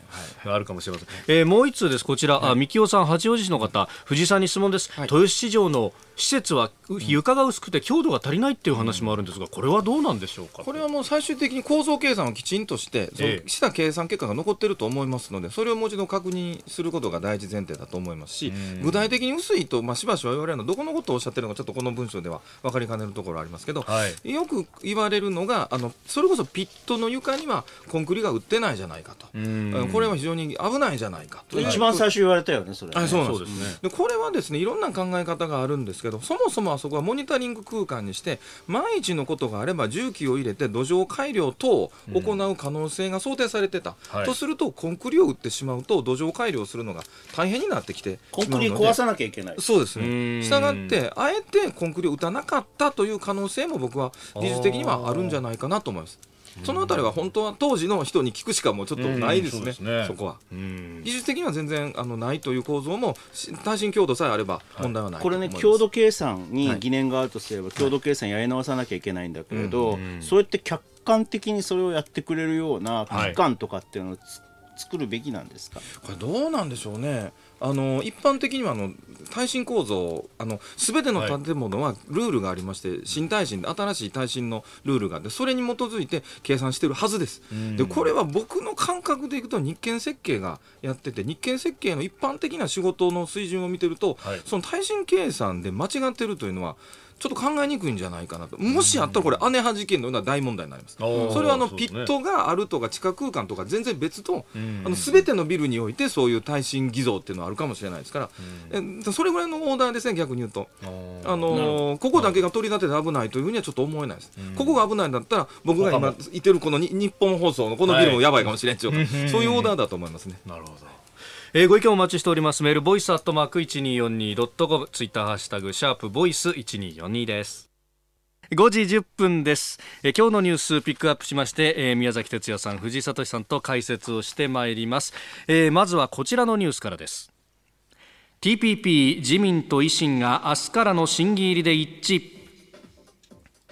あるかもしれません、えー、もう一通ですこちら、はい、三木さん八王子市の方藤井さんに質問です、はい、豊洲市場の施設は床が薄くて強度が足りないっていう話もあるんですが、これはどうなんでしょうかこれはもう最終的に構造計算をきちんとして、そのした計算結果が残ってると思いますので、それをもう一度確認することが大事前提だと思いますし、具体的に薄いと、まあ、しばしば言われるのは、どこのことをおっしゃってるのか、ちょっとこの文章では分かりかねるところありますけど、はい、よく言われるのがあの、それこそピットの床にはコンクリが売ってないじゃないかと、これは非常に危ないじゃないかと。一番最初言われたよね、それ、あそうなんですねこれはですねいろんな考え方があるんですけどけどそもそもあそこはモニタリング空間にして万一のことがあれば重機を入れて土壌改良等を行う可能性が想定されてた、うん、とするとコンクリを打ってしまうと土壌改良するのが大変になってきてコンクリ壊さなきゃいけないそうですねしたがってあえてコンクリを打たなかったという可能性も僕は技術的にはあるんじゃないかなと思いますそのあたりは本当は当時の人に聞くしかもうちょっとないですね、そすねそこは、技術的には全然あのないという構造も、耐震強度さえあれば問題はない、はい、これね、強度計算に疑念があるとすれば、はい、強度計算やり直さなきゃいけないんだけれど、はい、そうやって客観的にそれをやってくれるような機関とかっていうのを、作るべきなんですかこれ、どうなんでしょうね。あの一般的にはあの耐震構造あのての建物はルールがありまして、新耐震新しい耐震のルールがあってそれに基づいて計算してるはずです、でこれは僕の感覚でいくと日建設計がやってて日建設計の一般的な仕事の水準を見てると、その耐震計算で間違ってるというのはちょっと考えにくいんじゃないかなともしあったらこれ姉派事件のような大問題になります、それはあの、ピットがあるとか地下空間とか全然別と、あのてのビルにおいてそういう耐震偽造っていうのはあるかもしれないですから、えそれぐらいのオーダーですね逆に言うとあのここだけが取り立てて危ないというふうにはちょっと思えないです、ここが危ないんだったら僕が今いてるこの日本放送のこのビルもやばいかもしれんちゅうか、そういうオーダーだと思いますね。なるほどえー、ご意見お待ちしておりますメールボイスアットマーク 1242.com ツイッターハッシュタグシャープボイス1242です5時1分ですえ今日のニュースピックアップしまして、えー、宮崎哲也さん藤井聡さんと解説をしてまいります、えー、まずはこちらのニュースからです TPP 自民と維新が明日からの審議入りで一致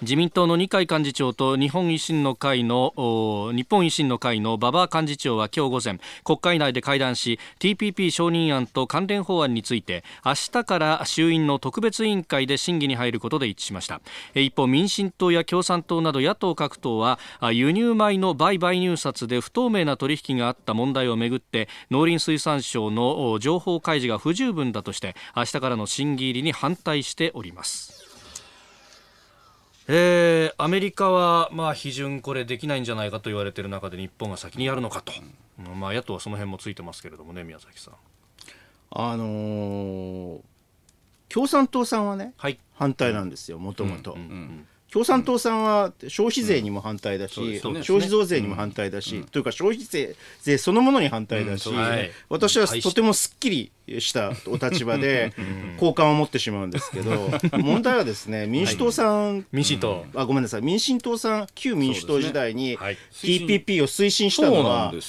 自民党の二階幹事長と日本維新の会の日本維新の会の馬場幹事長は今日午前国会内で会談し TPP 承認案と関連法案について明日から衆院の特別委員会で審議に入ることで一致しました一方民進党や共産党など野党各党は輸入米の売買入札で不透明な取引があった問題をめぐって農林水産省の情報開示が不十分だとして明日からの審議入りに反対しておりますえー、アメリカは、まあ、批准これできないんじゃないかと言われている中で日本が先にやるのかと、うん、まあ、野党はその辺もついてますけれどもね宮崎さん。あのー、共産党さんはね、はい、反対なんですよもともと。共産党さんは消費税にも反対だし、うんね、消費増税にも反対だし、うん、というか消費税税そのものに反対だし、うんはい、私はとてもすっきりしたお立場で好感を持ってしまうんですけど 問題はですね民主党さん、はい、民進党あごめんなさい民進党さん旧民主党時代に TPP を推進したのは、ね、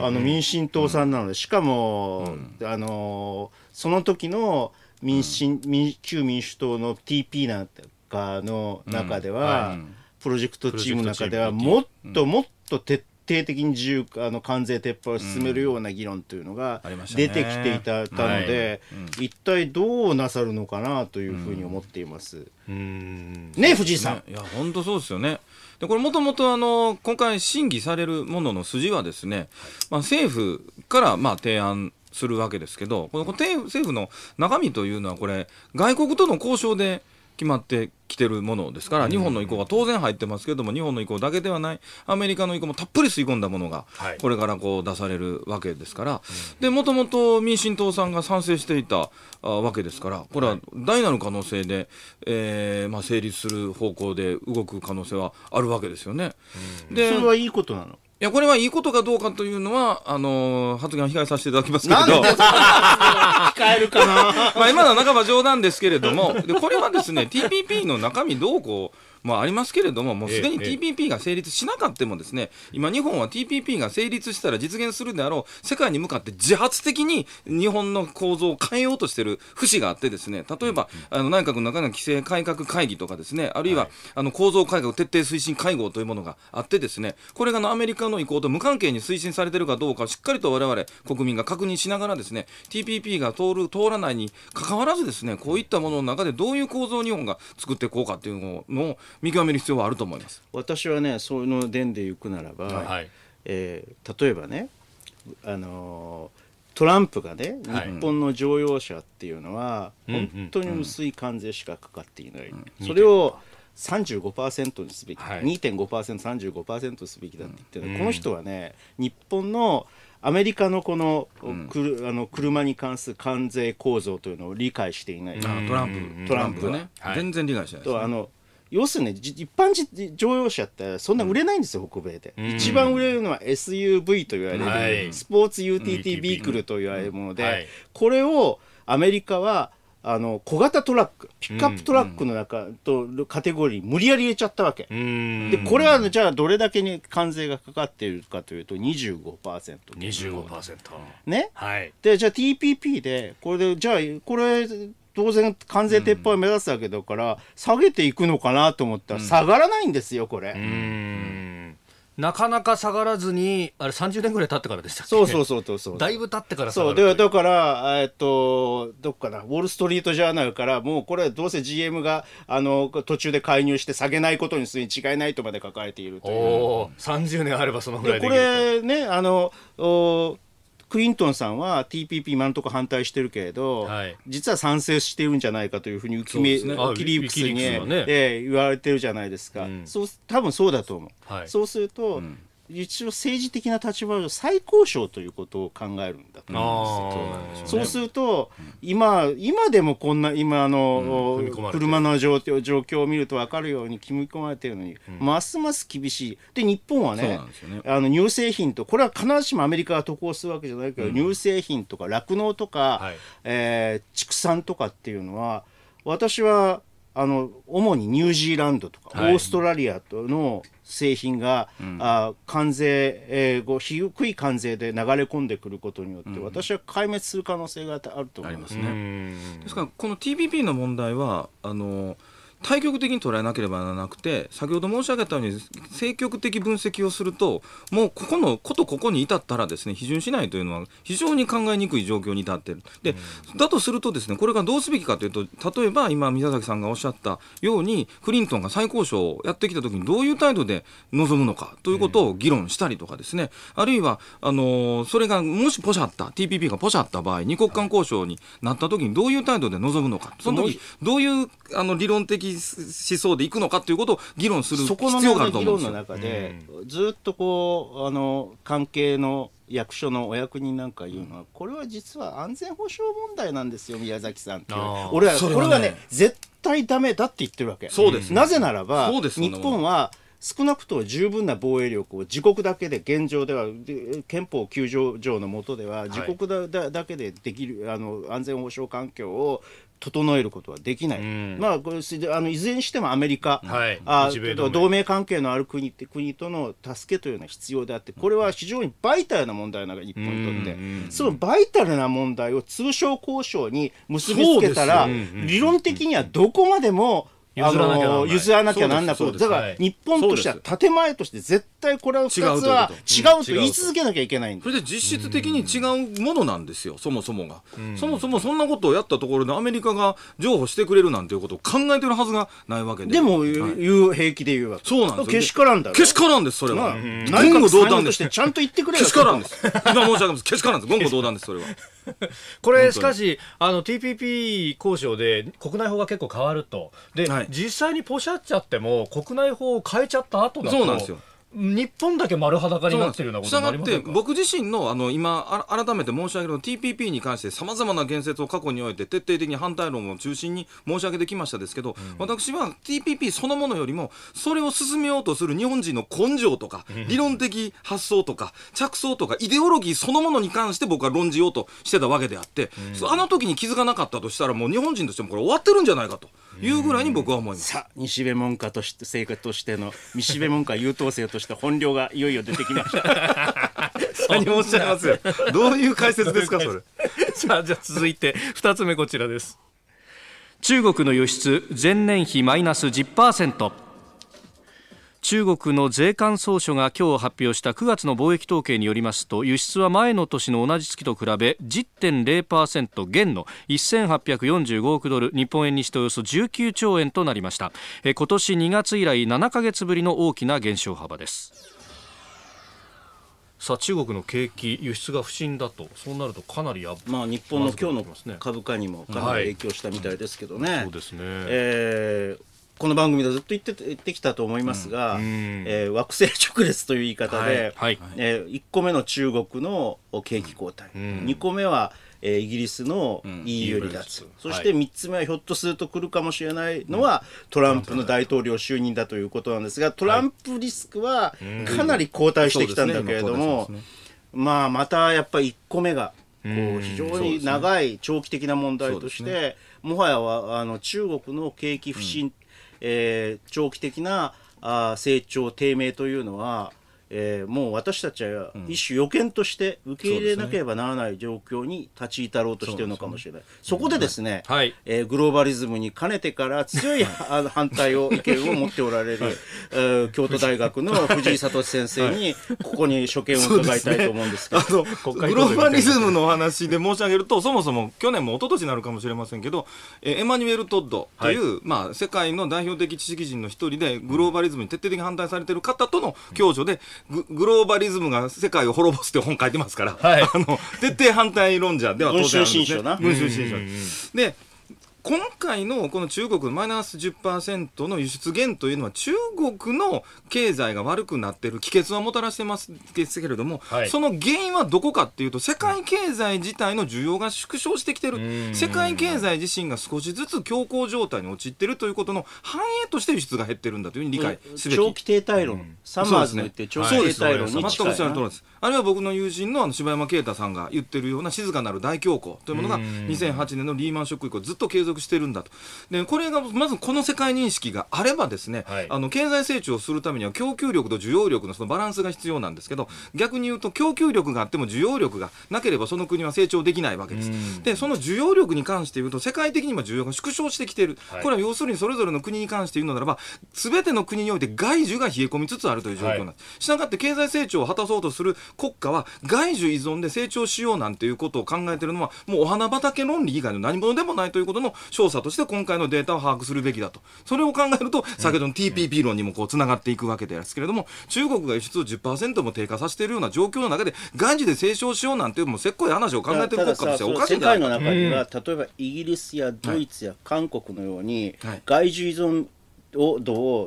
あの民進党さんなのでしかも、あのその時の民進、民旧民主党の TP なんてカの中では、プロジェクトチームの中ではもっともっと徹底的に由あの関税撤廃を進めるような議論というのが出てきていた,、ので、一体どうなさるのかなというふうに思っています。うんね藤井さん。いや本当そうですよね。でこれもともとあの今回審議されるものの筋はですね、まあ、政府からまあ提案するわけですけどこの政府の中身というのはこれ外国との交渉で決まってきてるものですから、日本の意向が当然入ってますけども、日本の意向だけではない、アメリカの意向もたっぷり吸い込んだものが、これからこう出されるわけですから、で、もともと民進党さんが賛成していたわけですから、これは大なる可能性で、えま成立する方向で動く可能性はあるわけですよね。でそれはいいことなのや、これはいいことかどうかというのは、あのー、発言を控えさせていただきますけれど。控えるかな まあ今の半ば冗談ですけれども、でこれはですね、TPP の中身どうこう、まあ、ありますけれども、もうすでに TPP が成立しなかったもですね、今、日本は TPP が成立したら実現するであろう世界に向かって自発的に日本の構造を変えようとしている節があってですね、例えば、あの内閣の中の規制改革会議とかですね、あるいは、はい、あの構造改革徹底推進会合というものがあってですね、これがアメリカの意向と無関係に推進されているかどうかしっかりと我々国民が確認しながらですね、TPP が通る通らないにかかわらずですね、こういったものの中でどういう構造を日本が作っていこうかというのを見極める必要はあると思います私はねそういうの伝で行くならば、はい、えー、例えばねあのトランプがね日本の乗用車っていうのは、本当に薄い関税しかかかっていない、それを35%にすべき、はい、2.5%35% すべきだって言ってる、この人はね日本のアメリカのこの,、くる、あの車に関する関税構造というのを理解していない、トランプトランプね、全然理解してない、とあの要するに一般乗用車ってそんな売れないんですよ、うん、北米で、うん、一番売れるのは SUV と言われる、はい、スポーツ UTT ビークルと言われるもので、はい、これをアメリカはあの小型トラックピックアップトラックの中とカテゴリー無理やり入れちゃったわけ、うん、でこれはじゃあどれだけに関税がかかっているかというと 25%25% 25%ね、はい、でじゃあ TPP でこれでじゃあこれ当然関税撤廃を目指すわけだから、下げていくのかなと思ったら下がらないんですよこれ。なかなか下がらずに、あれ30年ぐらい経ってからでしたっけそうそうそうそうだいぶ経ってからそうで、だから、えっと、どっかな、ウォール・ストリート・ジャーナルから、もうこれはどうせ GM が、あの、途中で介入して下げないことにすに違いないとまで書かれているという。お30年あればそのぐらいでこれね、あの、おクリントンさんは TPP 今のところ反対してるけれど、はい、実は賛成してるんじゃないかというふうにウキ,、ね、ウキリークスにね、ねえー、言われてるじゃないですか、うん、そう多分そうだと思う、はい、そうすると、うん一応政治的な立場上最高賞ということを考えるんだと思うんですそう、すると、今今でもこんな今の、車の状況状況を見ると分かるように組み込まれているのに、ますます厳しい。で日本はね、あの乳製品とこれは必ずしもアメリカが渡航するわけじゃないけど、乳製品とか酪農とか、え畜産とかっていうのは私はあの主にニュージーランドとか、はい、オーストラリアの製品が、うん、あ関税、えー、ご低い関税で流れ込んでくることによって、うん、私は壊滅する可能性があると思いますね。すねですからこの TPP の問題はあの対極的に捉えなければならなくて先ほど申し上げたように積極的分析をするともうここのことここに至ったらですね批准しないというのは非常に考えにくい状況に至っているで、うん、だとするとですねこれがどうすべきかというと例えば今宮崎さんがおっしゃったようにクリントンが再交渉をやってきた時にどういう態度で臨むのかということを議論したりとかですね、あるいはあのそれがもしポシャった TPP がポシャった場合二国間交渉になった時にどういう態度で臨むのかその時どういうあの理論的思想でいくのかということを議論する必要があると思うんですよ。の中で、ずっとこうあの関係の役所のお役人なんかいうのは、これは実は安全保障問題なんですよ、宮崎さんって俺は、これはね、絶対だめだって言ってるわけ。そうです、なぜならば、日本は少なくとも十分な防衛力を自国だけで現状では憲法9条上の下では自国だ,、だけでできるあの安全保障環境を整えることはできない、まあ、これあのいずれにしてもアメリカ、はい、あ同盟関係のある国国との助けというのは必要であって、これは非常にバイタルな問題なのが日本にとって、そのバイタルな問題を通商交渉に結びつけたら、理論的にはどこまでも譲らなきゃな譲らなきゃなんなくだから日本としては建前として絶対これは2つは違うと言い続けなきゃいけないんそれで実質的に違うものなんですよそもそもが、そもそもそんなことをやったところでアメリカが譲歩してくれるなんていうことを考えてるはずがないわけででも、はい、言う平気で言うわけそうなんですけしからんだけしからんですそれは言語道断ですけしからんです今申し上げますけしからんです言語道断ですそれは これしかしあの TPP 交渉で国内法が結構変わるとで、はい、実際にポシャっちゃっても国内法を変えちゃった後だとそうなんですよ日本だけ丸裸になってるようなことになりませんか僕自身のあの今あ、改めて申し上げる TPP に関して、さまざまな言説を過去において、徹底的に反対論を中心に申し上げてきましたですけど、うん、私は TPP そのものよりも、それを進めようとする日本人の根性とか、理論的発想とか、着想とか、イデオロギーそのものに関して僕は論じようとしてたわけであって、うん、あの時に気づかなかったとしたら、もう日本人としてもこれ終わってるんじゃないかというぐらいに僕は思います。うん、さあ、西部文化として、生活としての、西部文化優等生としてした本領がいよいよ出てきました 何もおっしゃいますよどういう解説ですかそれさあじゃあ続いて二つ目こちらです中国の輸出前年比マイナス10%中国の税関総署が今日発表した9月の貿易統計によりますと輸出は前の年の同じ月と比べ10.0%減の1845億ドル日本円にしておよそ19兆円となりました今年2月以来7ヶ月ぶりの大きな減少幅ですさあ中国の景気輸出が不振だとそうなるとかなりやまあ日本の今日の株価にもかなり影響したみたいですけどね、はいそうですね、えーこの番組でずっと言って言ってきたと思いますが、うんうん、えー、惑星直列という言い方で、はいはい、えー、1個目の中国の景気後退、うん、2個目は、えー、イギリスの EU 離脱、そして3つ目はひょっとすると来るかもしれないのは、トランプの大統領就任だということなんですがトランプリスクはかなり後退してきたんだけれども、ねね、まあまたやっぱり1個目が。こう非常に長い長期的な問題として、ね、もはやはあの中国の景気不振えー、長期的なあ成長低迷というのはえー、もう私たちは一種予見として受け入れなければならない状況に立ち至ろうとしているのかもしれない、そ、ね,、こでですね、うん、はい、えー、グローバリズムにかねてから強い 反対を意見を持っておられる、はい、えー、京都大学の藤井聡先生に、ここに所見を伺いたいと思うんですけどね、グローバリズムのお話で申し上げるとそもそも去年も一昨年になるかもしれませんけど、えー、エマニュエル・トッドという、はい、まあ、世界の代表的知識人の一人でグローバリズムに徹底的に反対されている方との共助で、うんグローバリズムが世界を滅ぼすって本書いてますから、はい、あの徹底反対論者では当然あるんですね。文春新書で今回のこの中国のマイナス10%の輸出減というのは中国の経済が悪くなっている帰結はもたらしてますですけれども、はい、その原因はどこかっていうと世界経済自体の需要が縮小してきてる世界経済自身が少しずつ強硬状態に陥ってるということの反映として輸出が減ってるんだというふうに理解すべき、長期停滞論、うん、サマーズの言って長期停滞論に近い、は全くおっしゃる通りですあるいは僕の友人のあの柴山啓太さんが言ってるような静かなる大恐慌というものが2008年のリーマンショック以降ずっと継続続してるんだとでこれがまずこの世界認識があればですね、はい、あの経済成長するためには供給力と需要力のそのバランスが必要なんですけど逆に言うと供給力があっても需要力がなければその国は成長できないわけです。でその需要力に関して言うと世界的にも需要が縮小してきている、はい、これは要するにそれぞれの国に関して言うのならば全ての国において外需が冷え込みつつあるという状況なんです。したがって経済成長を果たそうとする国家は外需依存で成長しようなんていうことを考えているのはもうお花畑論理以外の何者でもないということの調査として今回のデータを把握するべきだと。それを考えると、先ほどの TPP 論にもこう、つながっていくわけですけれども、中国が輸出を10%も低下させているような状況の中で、外需で成長しようなんていう、もうせっこい話を考えてる国家としてはおかしいんじゃないか世界の中には、例えばイギリスやドイツや韓国のように、外需依存を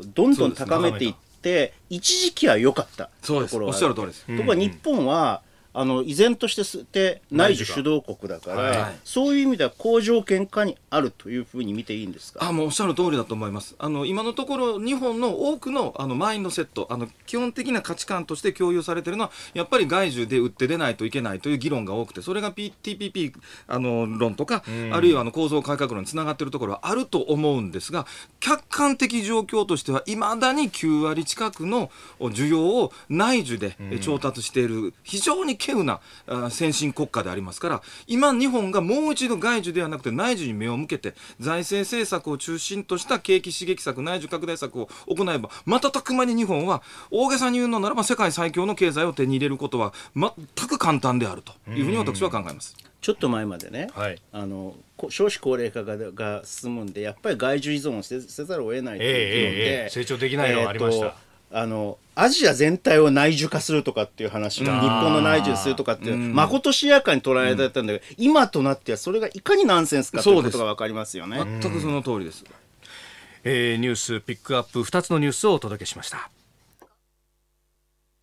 どんどん高めていって、一時期は良かったところおっしゃる通りです。ところが日本は、あの依然として内需主導国だから、はい、そういう意味では好条件下にあるというふうに見ていいんですかあもうおっしゃる通りだと思いますあの今のところ日本の多くのあのマインドセットあの基本的な価値観として共有されているのはやっぱり外需で売って出ないといけないという議論が多くてそれが、P、TPP あの論とか、あるいはあの構造改革論につながっているところはあると思うんですが客観的状況としてはいまだに9割近くの需要を内需で調達している非常に稀有な先進国家でありますから、今日本がもう一度外需ではなくて内需に目を向けて、財政政策を中心とした景気刺激策、内需拡大策を行えば、瞬く間に日本は、大げさに言うのならば世界最強の経済を手に入れることは全く簡単であるというふうに私は考えます。ちょっと前までね、はい、あの少子高齢化がが進むんで、やっぱり外需依存をせざるを得ないという議論で、えーえーえー、成長できないのはありました。あのアジア全体を内需化するとかっていう話が、日本の内需するとかってまことしやかに捉えられたんだけど、うん、今となってはそれがいかにナンセンスかということが分かりますよね。全くその通りです、えー、ニュースピックアップ2つのニュースをお届けしました。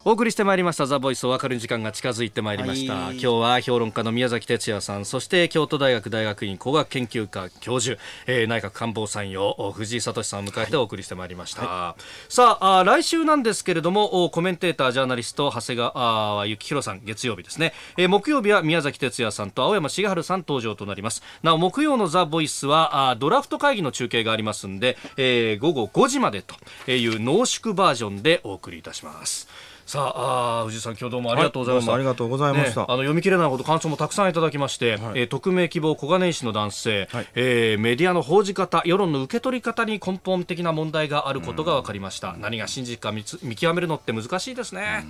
お送りしてまいりましたザボイスお別れの時間が近づいてまいりました、はい、今日は評論家の宮崎哲也さんそして京都大学大学院工学研究科教授、えー、内閣官房参与藤井聡さんを迎えてお送りしてまいりました、はいはい、さあ来週なんですけれどもコメンテータージャーナリスト長谷川幸宏さん月曜日ですね、えー、木曜日は宮崎哲也さんと青山茂春さん登場となりますなお木曜のザボイスはあドラフト会議の中継がありますんで、えー、午後5時までという濃縮バージョンでお送りいたしますさああ藤井さん今日どうもありがとうございました、はい、ありがとうございました、ね、あの読み切れないこと感想もたくさんいただきまして、はい、えー、匿名希望小金井市の男性、はい、えー、メディアの報じ方世論の受け取り方に根本的な問題があることが分かりました何が真実か見極めるのって難しいですね、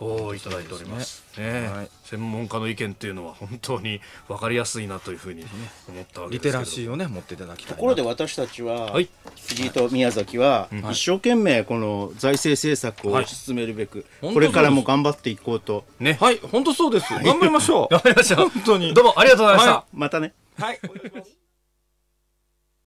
をいただいております。すね、ねはい、専門家の意見っていうのは本当に分かりやすいなというふうに思ったわけですリテラシーをね持っていただきたいところで私たちは、はい、辻井と宮崎は、はい、一生懸命この財政政策を進めるべく、これからも頑張っていこうとねはい本当そうです、頑張りましょう 頑張りましょう本当にどうもありがとうございました、またねはい。